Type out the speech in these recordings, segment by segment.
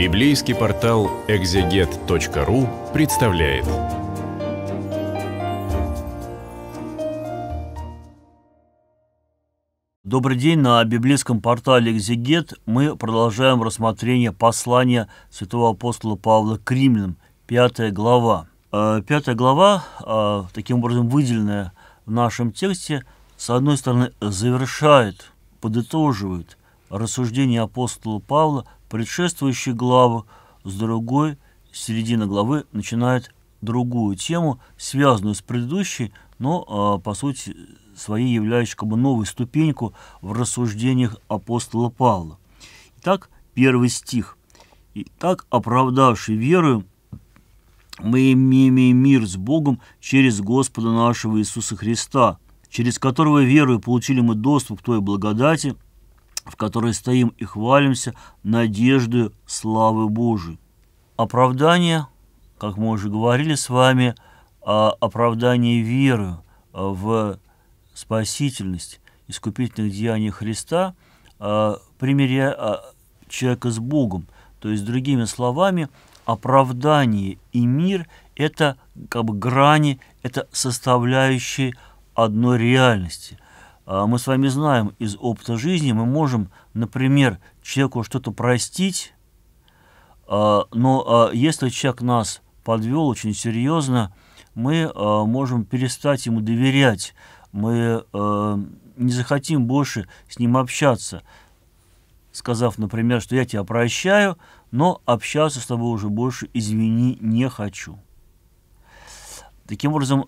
Библейский портал экзегет.ру представляет. Добрый день. На библейском портале «Экзегет» мы продолжаем рассмотрение послания святого апостола Павла к римлянам, пятая глава. Э, пятая глава, э, таким образом выделенная в нашем тексте, с одной стороны, завершает, подытоживает рассуждение апостола Павла предшествующей главы, с другой середина главы начинает другую тему, связанную с предыдущей, но а, по сути своей являющую как бы новую ступеньку в рассуждениях апостола Павла. Итак, первый стих. «Итак, оправдавший веру, мы имеем мир с Богом через Господа нашего Иисуса Христа, через которого верою получили мы доступ к той благодати, в которой стоим и хвалимся надеждой славы Божией. Оправдание, как мы уже говорили с вами, а оправдание веры а, в спасительность искупительных деяний Христа, а, примиряя человека с Богом. То есть, другими словами, оправдание и мир – это как бы грани, это составляющие одной реальности – а, мы с вами знаем из опыта жизни, мы можем, например, человеку что-то простить, а, но а, если человек нас подвел очень серьезно, мы можем перестать ему доверять, мы не захотим больше с ним общаться, сказав, например, что я тебя прощаю, но общаться с тобой уже больше, извини, не хочу. Таким образом,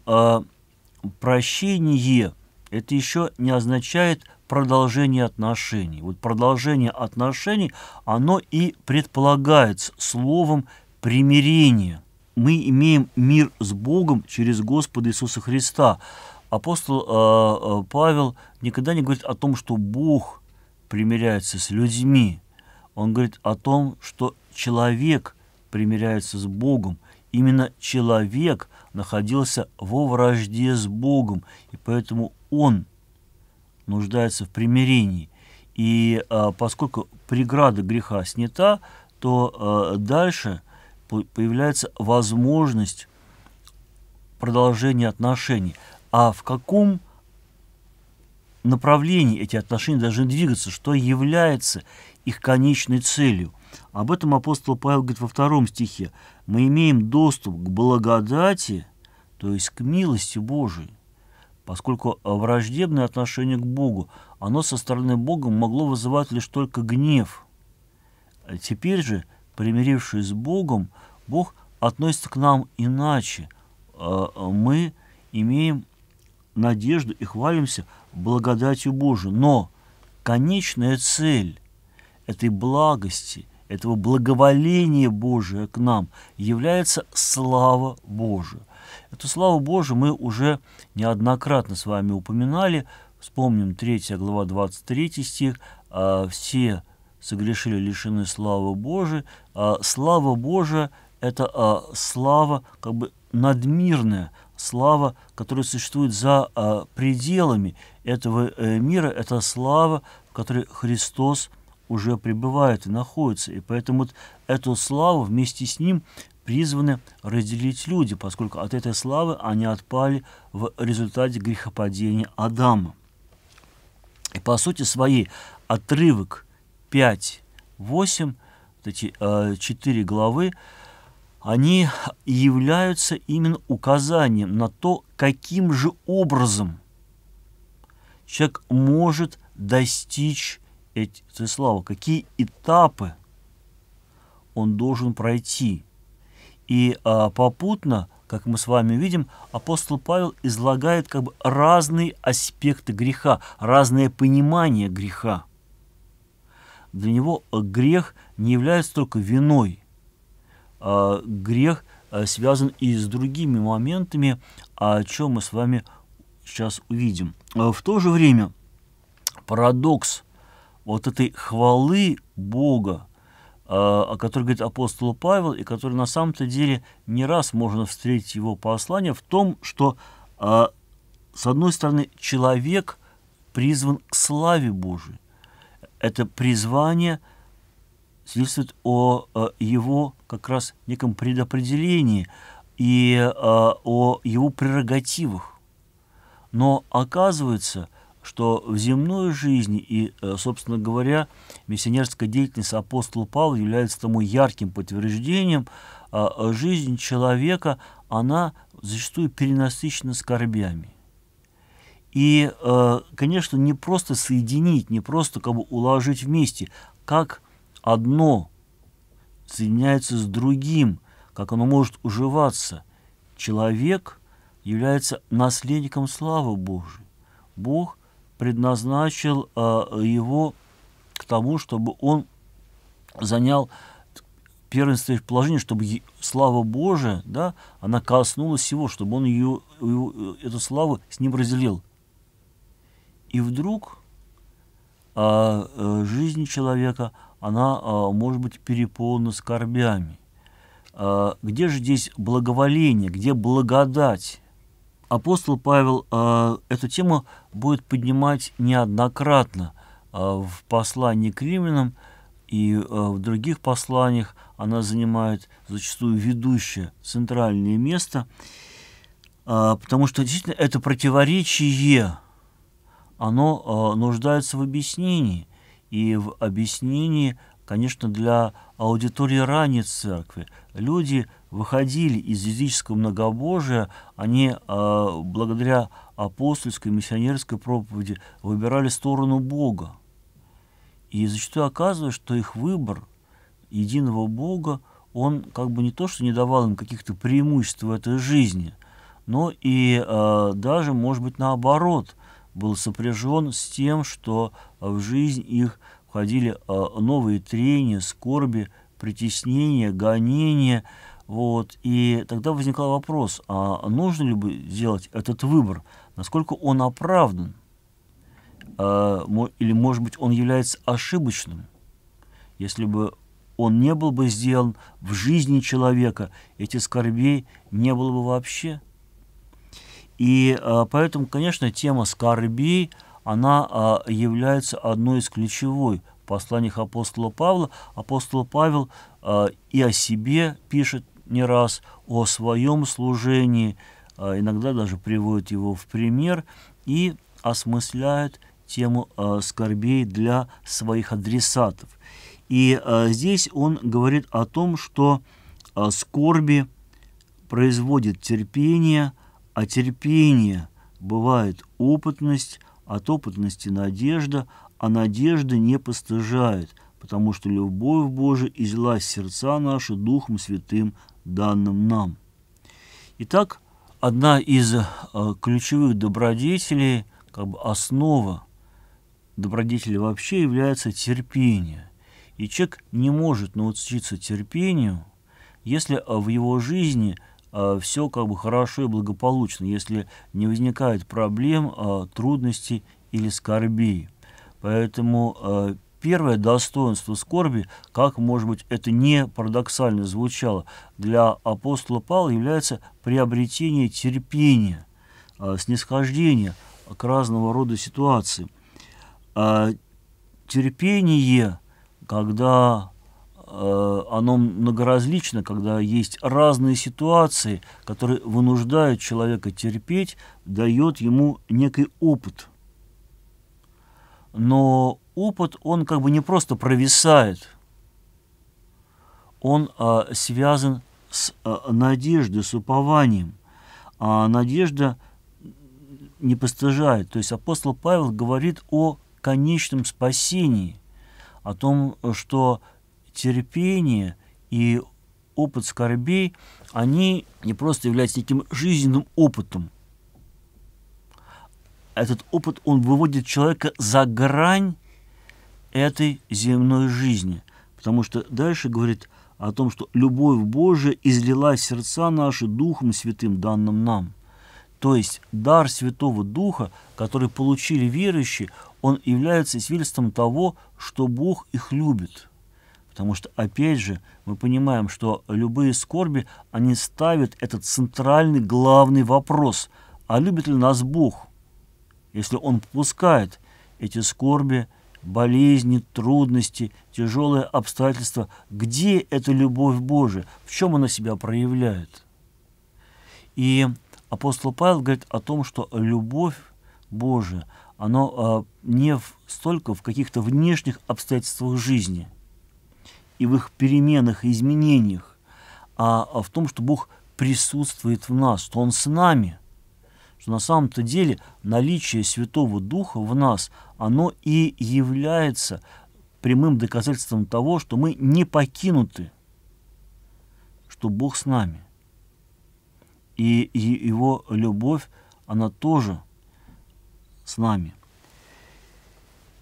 прощение – это еще не означает продолжение отношений. Вот продолжение отношений, оно и предполагается словом примирение. Мы имеем мир с Богом через Господа Иисуса Христа. Апостол э, Павел никогда не говорит о том, что Бог примиряется с людьми. Он говорит о том, что человек примиряется с Богом. Именно человек находился во вражде с Богом, и поэтому он нуждается в примирении. И э, поскольку преграда греха снята, то э, дальше появляется возможность продолжения отношений. А в каком направлении эти отношения должны двигаться, что является их конечной целью. Об этом апостол Павел говорит во втором стихе. «Мы имеем доступ к благодати, то есть к милости Божией, поскольку враждебное отношение к Богу, оно со стороны Бога могло вызывать лишь только гнев. А Теперь же, примирившись с Богом, Бог относится к нам иначе. А, а мы имеем надежду и хвалимся благодатью Божией. Но конечная цель этой благости, этого благоволения Божия к нам является слава Божия. Эту славу Божию мы уже неоднократно с вами упоминали. Вспомним 3 глава 23 стих. «А «Все согрешили лишены славы Божией». А слава Божия – это а, слава как бы надмирная, слава, которая существует за пределами этого э, мира, это слава, в которой Христос уже пребывает и находится. И поэтому вот эту славу вместе с Ним призваны разделить люди, поскольку от этой славы они отпали в результате грехопадения Адама. И по сути своей отрывок 5-8, эти э, 4 главы, они являются именно указанием на то, каким же образом человек может достичь этой славы, какие этапы он должен пройти – и а, попутно, как мы с вами видим, апостол Павел излагает как бы разные аспекты греха, разное понимание греха. Для него э, грех не является только виной. А, грех а, связан и с другими моментами, о чем мы с вами сейчас увидим. А в то же время парадокс вот этой хвалы Бога, а, о который говорит апостол Павел, и который на самом-то деле не раз можно встретить его послание в том, что, а, с одной стороны, человек призван к славе Божией. Это призвание свидетельствует о его как раз неком предопределении и а, о его прерогативах. Но оказывается – что в земную жизнь и, э, собственно говоря, миссионерская деятельность апостола Павла является тому ярким подтверждением, а, а жизнь человека, она зачастую перенасыщена скорбями. И, э, конечно, не просто соединить, не просто как бы уложить вместе, как одно соединяется с другим, как оно может уживаться. Человек является наследником славы Божией. Бог предназначил а, его к тому, чтобы он занял первенстве положение, чтобы слава Божия, да, она коснулась всего, чтобы он ее, ее, э, эту славу с ним разделил. И вдруг а, э, жизнь человека, она а, может быть переполнена скорбями. А, где же здесь благоволение, где благодать? апостол Павел э, эту тему будет поднимать неоднократно э, в послании к римлянам и э, в других посланиях. Она занимает зачастую ведущее центральное место, э, потому что действительно это противоречие, оно э, нуждается в объяснении и в объяснении – конечно, для аудитории ранней церкви. Люди выходили из языческого многобожия, они э, благодаря апостольской, миссионерской проповеди выбирали сторону Бога. И зачастую оказывается, что их выбор единого Бога, он как бы не то, что не давал им каких-то преимуществ в этой жизни, но и э, даже, может быть, наоборот, был сопряжен с тем, что в жизнь их входили э, новые трения, скорби, притеснения, гонения. Вот. И тогда возникал вопрос, а нужно ли бы сделать этот выбор? Насколько он оправдан? Э, или, может быть, он является ошибочным? Если бы он не был бы сделан в жизни человека, эти скорбей не было бы вообще. И э, поэтому, конечно, тема скорбей – она а, является одной из ключевой посланий апостола Павла. Апостол Павел а, и о себе пишет не раз, о своем служении, а, иногда даже приводит его в пример и осмысляет тему скорбей для своих адресатов. И здесь он говорит о том, что скорби производит терпение, а терпение бывает опытность, от опытности надежда, а надежда не постыжает, потому что любовь Божия излась сердца наши Духом Святым, данным нам. Итак, одна из э, ключевых добродетелей, как бы основа добродетели вообще является терпение. И человек не может научиться терпению, если э, в его жизни – Э, все как бы хорошо и благополучно, если не возникает проблем, э, трудностей или скорбей. Поэтому э, первое достоинство скорби, как, может быть, это не парадоксально звучало, для апостола Павла является приобретение терпения, э, снисхождение к разного рода ситуациям. Э, терпение, когда Э, оно многоразлично, когда есть разные ситуации, которые вынуждают человека терпеть, дает ему некий опыт. Но опыт, он как бы не просто провисает, он а, связан с а, надеждой, с упованием. А надежда не постыжает. То есть апостол Павел говорит о конечном спасении, о том, что терпение и опыт скорбей, они не просто являются неким жизненным опытом. Этот опыт, он выводит человека за грань этой земной жизни. Потому что дальше говорит о том, что любовь Божия излилась сердца наши Духом Святым, данным нам. То есть дар Святого Духа, который получили верующие, он является свидетельством того, что Бог их любит – Потому что, опять же, мы понимаем, что любые скорби, они ставят этот центральный, главный вопрос, а любит ли нас Бог, если Он пускает эти скорби, болезни, трудности, тяжелые обстоятельства, где эта любовь Божия, в чем она себя проявляет. И апостол Павел говорит о том, что любовь Божия, она не столько в каких-то внешних обстоятельствах жизни – и в их переменах изменениях, а, а в том, что Бог присутствует в нас, что Он с нами, что на самом-то деле наличие Святого Духа в нас, оно и является прямым доказательством того, что мы не покинуты, что Бог с нами. и Его любовь, она тоже с нами –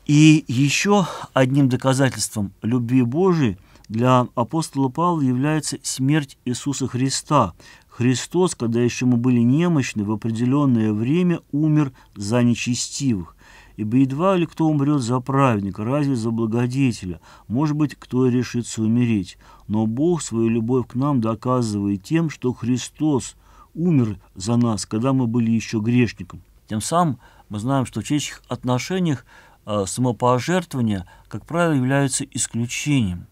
и еще одним доказательством любви Божией для апостола Павла является смерть Иисуса Христа. Христос, когда еще мы были немощны, в определенное время умер за нечестивых. Ибо едва ли кто умрет за праведника, разве за благодетеля, может быть, кто и решится умереть. Но Бог свою любовь к нам доказывает тем, что Христос умер за нас, когда мы были еще грешником. Тем самым мы знаем, что в чьих отношениях Э, самопожертвования, как правило, являются исключением.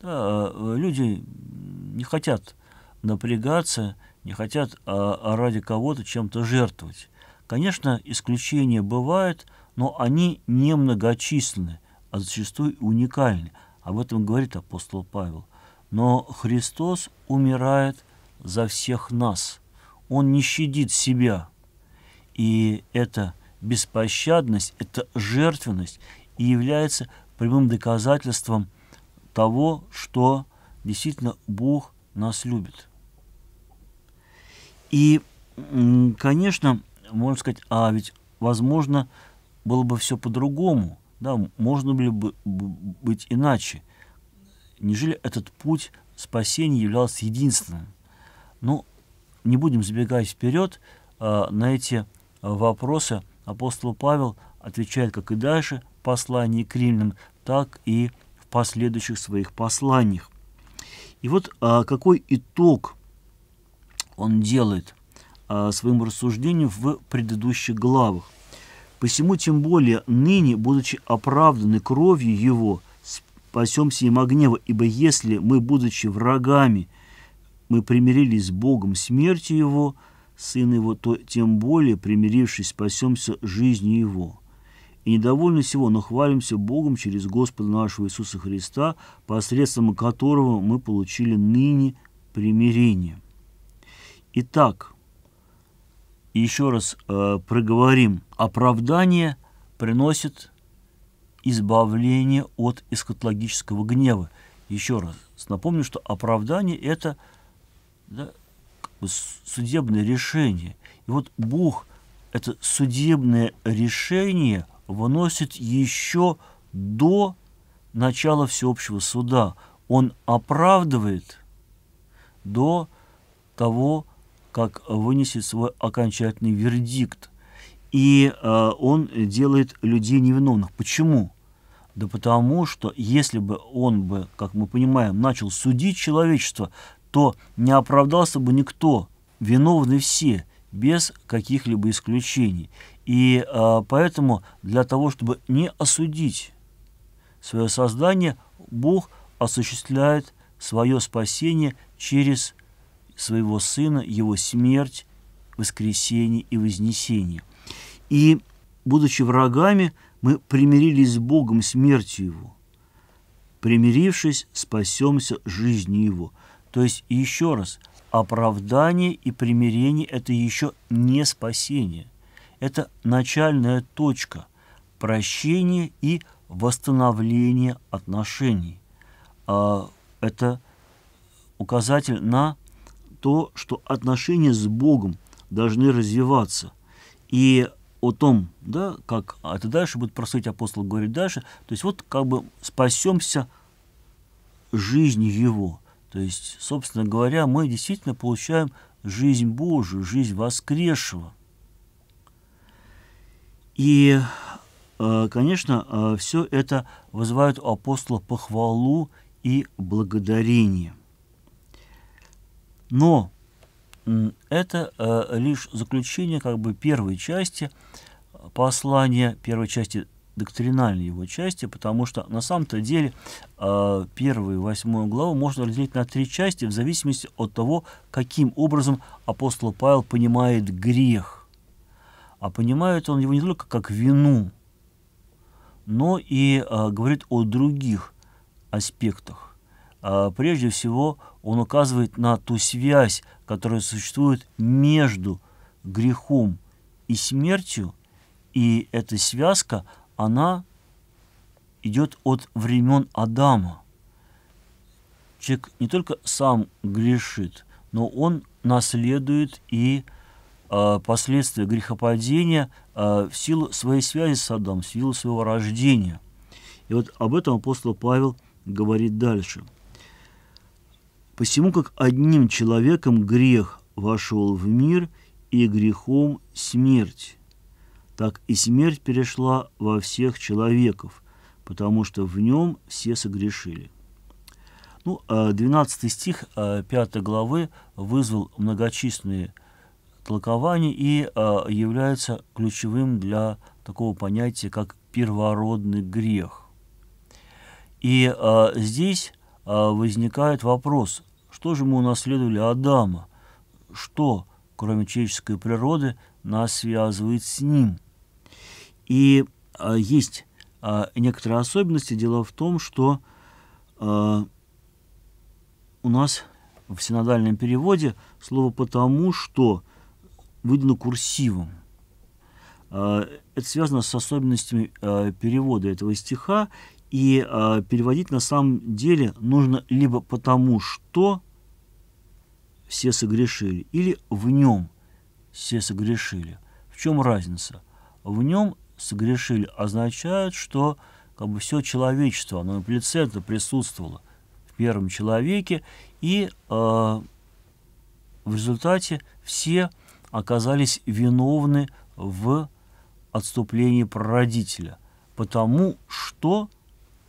Да, э, люди не хотят напрягаться, не хотят а, ради кого-то чем-то жертвовать. Конечно, исключения бывают, но они немногочисленны, а зачастую уникальны. Об этом говорит апостол Павел. Но Христос умирает за всех нас. Он не щадит себя. И это – беспощадность, это жертвенность и является прямым доказательством того, что действительно Бог нас любит. И, конечно, можно сказать, а ведь, возможно, было бы все по-другому, да, можно было бы быть иначе. Нежели этот путь спасения являлся единственным. Ну, не будем забегать вперед а, на эти а, вопросы – апостол Павел отвечает, как и дальше, в послании к римлянам, так и в последующих своих посланиях. И вот а, какой итог он делает а, своим рассуждением в предыдущих главах. «Посему тем более ныне, будучи оправданы кровью Его, спасемся им гнева, ибо если мы, будучи врагами, мы примирились с Богом смертью Его, сын его, то тем более, примирившись, спасемся жизнью его. И недовольны всего, но хвалимся Богом через Господа нашего Иисуса Христа, посредством которого мы получили ныне примирение. Итак, еще раз э, проговорим. Оправдание приносит избавление от эскатологического гнева. Еще раз напомню, что оправдание – это да, судебное решение. И вот Бог это судебное решение выносит еще до начала всеобщего суда. Он оправдывает до того, как вынесет свой окончательный вердикт. И э, он делает людей невиновных. Почему? Да потому что если бы он бы, как мы понимаем, начал судить человечество, то не оправдался бы никто, виновны все, без каких-либо исключений. И э, поэтому для того, чтобы не осудить свое создание, Бог осуществляет свое спасение через своего Сына, Его смерть, воскресение и вознесение. И, будучи врагами, мы примирились с Богом смертью Его. Примирившись, спасемся жизнью Его – то есть, еще раз, оправдание и примирение – это еще не спасение. Это начальная точка прощения и восстановления отношений. А, это указатель на то, что отношения с Богом должны развиваться. И о том, да, как а это дальше будет просить апостол говорит дальше, то есть вот как бы спасемся жизни его – то есть, собственно говоря, мы действительно получаем жизнь Божию, жизнь воскресшего. И, э, конечно, э, все это вызывает у апостола похвалу и благодарение. Но это э, лишь заключение как бы первой части послания, первой части доктринальной его части, потому что на самом-то деле э, первую и восьмую главу можно разделить на три части в зависимости от того, каким образом апостол Павел понимает грех. А понимает он его не только как вину, но и а, говорит о других аспектах. А, прежде всего, он указывает на ту связь, которая существует между грехом и смертью, и эта связка, она идет от времен Адама. Человек не только сам грешит, но он наследует и э, последствия грехопадения э, в силу своей связи с Адамом, в силу своего рождения. И вот об этом апостол Павел говорит дальше. «Посему как одним человеком грех вошел в мир, и грехом смерть, так и смерть перешла во всех человеков, потому что в нем все согрешили. Ну, 12 а стих 5 а, главы вызвал многочисленные толкования и а, является ключевым для такого понятия, как первородный грех. И здесь возникает вопрос, что же мы унаследовали Адама, что, кроме человеческой природы, нас связывает с ним – и э, есть э, некоторые особенности. Дело в том, что э, у нас в синодальном переводе слово «потому что» выдано курсивом. Э, это связано с особенностями э, перевода этого стиха, и э, переводить на самом деле нужно либо «потому что», все согрешили, или в нем все согрешили. В чем разница? В нем согрешили, означает, что как бы все человечество, оно в лице это присутствовало в первом человеке, и э, в результате все оказались виновны в отступлении прародителя, потому что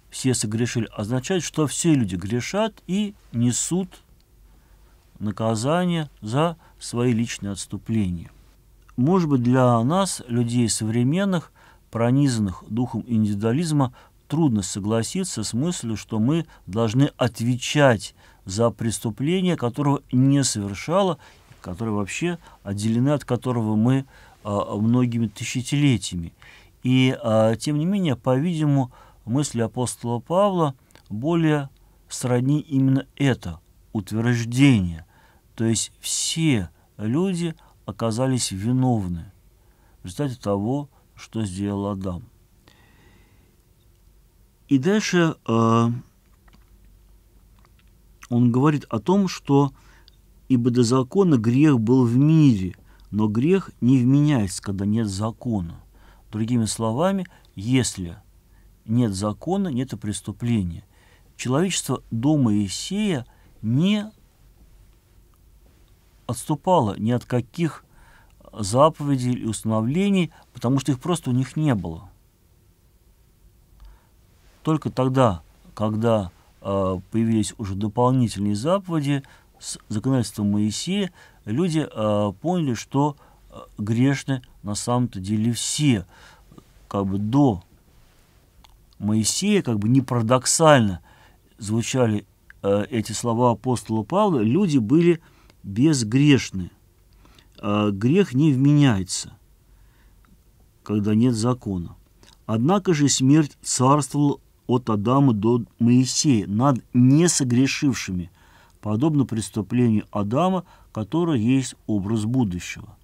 все согрешили, означает, что все люди грешат и несут наказание за свои личные отступления. Может быть, для нас, людей современных, пронизанных духом индивидуализма, трудно согласиться с мыслью, что мы должны отвечать за преступление, которого не совершало, которое вообще отделено от которого мы а, многими тысячелетиями. И, а, тем не менее, по-видимому, мысли апостола Павла более сродни именно это утверждение. То есть все люди оказались виновны в результате того, что сделал Адам. И дальше э, он говорит о том, что ибо до закона грех был в мире, но грех не вменяется, когда нет закона. Другими словами, если нет закона, нет и преступления. Человечество до Моисея не отступало ни от каких заповедей и установлений, потому что их просто у них не было. Только тогда, когда э, появились уже дополнительные заповеди с законодательством Моисея, люди э, поняли, что э, грешны на самом-то деле все. Как бы до Моисея, как бы не парадоксально звучали э, эти слова апостола Павла, люди были безгрешны. Э, грех не вменяется, когда нет закона. Однако же смерть царствовала от Адама до Моисея над несогрешившими, подобно преступлению Адама, которое есть образ будущего.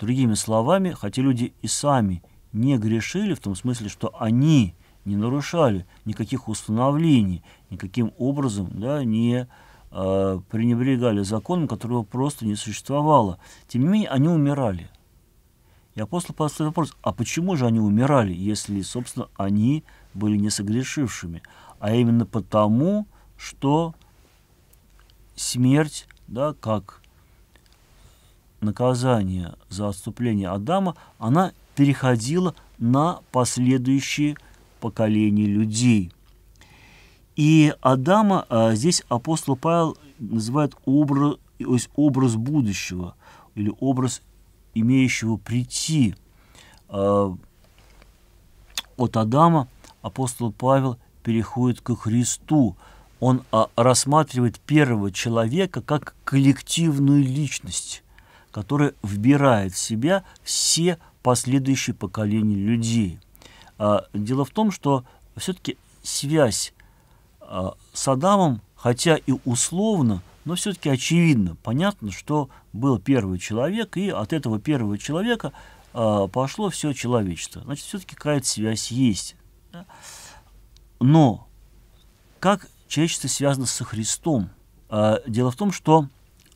Другими словами, хотя люди и сами не грешили, в том смысле, что они не нарушали никаких установлений, никаким образом да, не нарушали Э, пренебрегали законом, которого просто не существовало. Тем не менее, они умирали. И апостол поставил вопрос, а почему же они умирали, если, собственно, они были не согрешившими? А именно потому, что смерть, да, как наказание за отступление Адама, она переходила на последующие поколения людей. И Адама а, здесь апостол Павел называет образ, то есть образ будущего или образ имеющего прийти. А, от Адама апостол Павел переходит к Христу. Он а, рассматривает первого человека как коллективную личность, которая вбирает в себя все последующие поколения людей. А, дело в том, что все-таки связь Э, с Адамом, хотя и условно, но все-таки очевидно, понятно, что был первый человек, и от этого первого человека э, пошло все человечество. Значит, все-таки какая-то связь есть. Но как человечество связано со Христом? Э, дело в том, что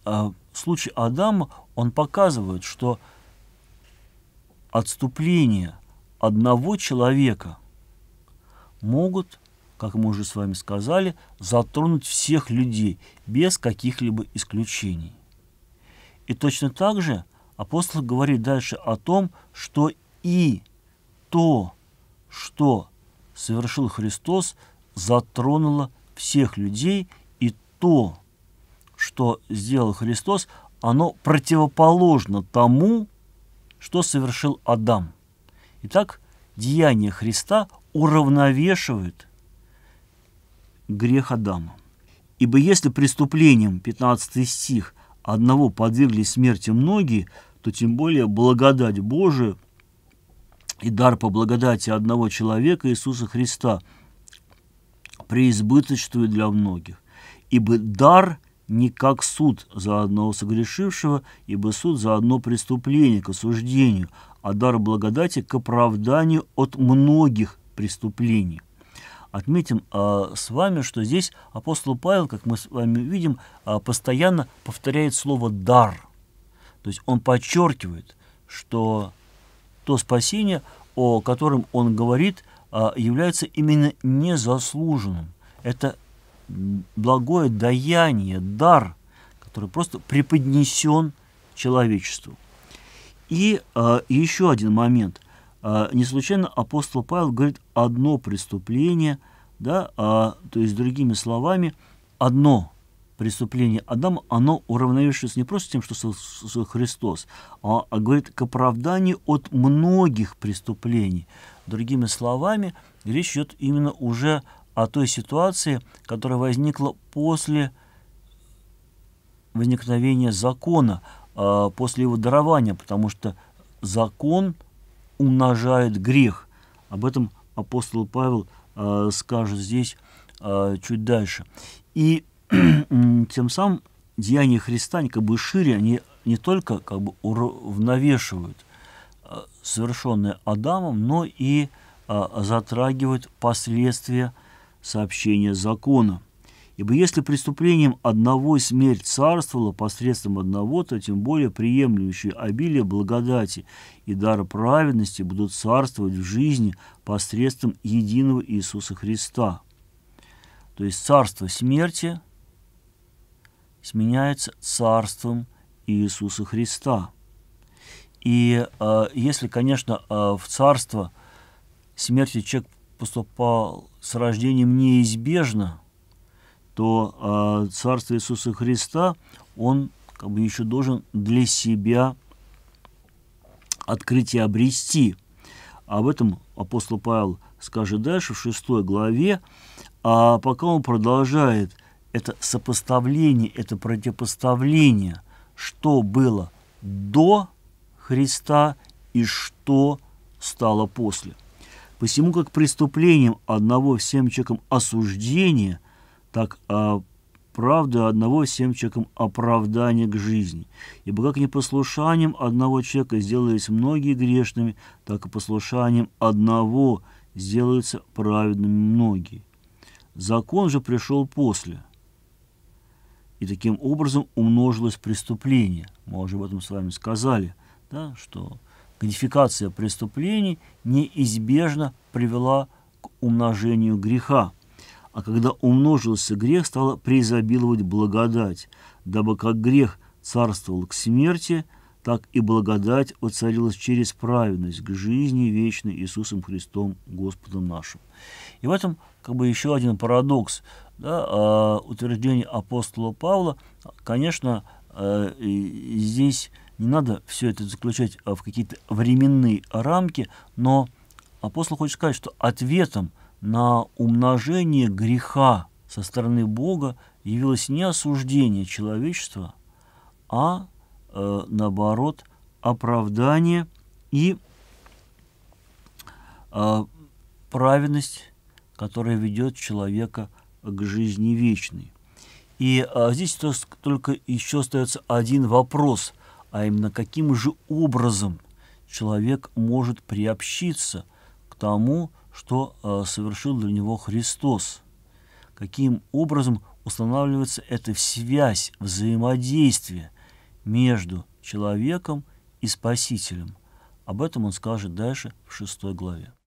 в случае Адама, он показывает, что отступление одного человека могут как мы уже с вами сказали, затронуть всех людей без каких-либо исключений. И точно так же апостол говорит дальше о том, что и то, что совершил Христос, затронуло всех людей, и то, что сделал Христос, оно противоположно тому, что совершил Адам. Итак, деяния Христа уравновешивают грех Адама. Ибо если преступлением, 15 стих, одного подверглись смерти многие, то тем более благодать Божия и дар по благодати одного человека, Иисуса Христа, преизбыточствует для многих. Ибо дар не как суд за одного согрешившего, ибо суд за одно преступление к осуждению, а дар благодати к оправданию от многих преступлений. Отметим а, с вами, что здесь апостол Павел, как мы с вами видим, а, постоянно повторяет слово «дар». То есть он подчеркивает, что то спасение, о котором он говорит, а, является именно незаслуженным. Это благое даяние, дар, который просто преподнесен человечеству. И э, еще один момент – а, не случайно апостол Павел говорит «одно преступление», да, а, то есть, другими словами, одно преступление Адама, оно уравновешивается не просто тем, что Христос, а, а говорит к оправданию от многих преступлений. Другими словами, речь идет именно уже о той ситуации, которая возникла после возникновения закона, а, после его дарования, потому что закон – умножает грех. Об этом апостол Павел э, скажет здесь э, чуть дальше. И тем самым деяния Христа, они как бы шире, они не только как бы уравновешивают э, совершенное Адамом, но и э, затрагивают последствия сообщения закона – Ибо если преступлением одного смерть царствовала посредством одного, то тем более приемлющие обилие благодати и дара праведности будут царствовать в жизни посредством единого Иисуса Христа. То есть царство смерти сменяется царством Иисуса Христа. И э, если, конечно, э, в царство смерти человек поступал с рождением неизбежно – что э, а, Царство Иисуса Христа он как бы еще должен для себя открыть и обрести. Об этом апостол Павел скажет дальше в 6 главе, а пока он продолжает это сопоставление, это противопоставление, что было до Христа и что стало после. Посему как преступлением одного всем человеком осуждения – так а правда одного всем человеком оправдание к жизни. Ибо как непослушанием одного человека сделались многие грешными, так и послушанием одного сделаются праведными многие. Закон же пришел после. И таким образом умножилось преступление. Мы уже об этом с вами сказали, да, что кодификация преступлений неизбежно привела к умножению греха а когда умножился грех, стало преизобиловать благодать, дабы как грех царствовал к смерти, так и благодать воцарилась через праведность к жизни вечной Иисусом Христом Господом нашим. И в этом как бы еще один парадокс да, а, утверждение апостола Павла. Конечно, э, здесь не надо все это заключать а, в какие-то временные рамки, но апостол хочет сказать, что ответом – на умножение греха со стороны Бога явилось не осуждение человечества, а, э, наоборот, оправдание и э, праведность, которая ведет человека к жизни вечной. И э, здесь только еще остается один вопрос, а именно каким же образом человек может приобщиться к тому, что э, совершил для него Христос, каким образом устанавливается эта связь, взаимодействие между человеком и Спасителем. Об этом он скажет дальше в шестой главе.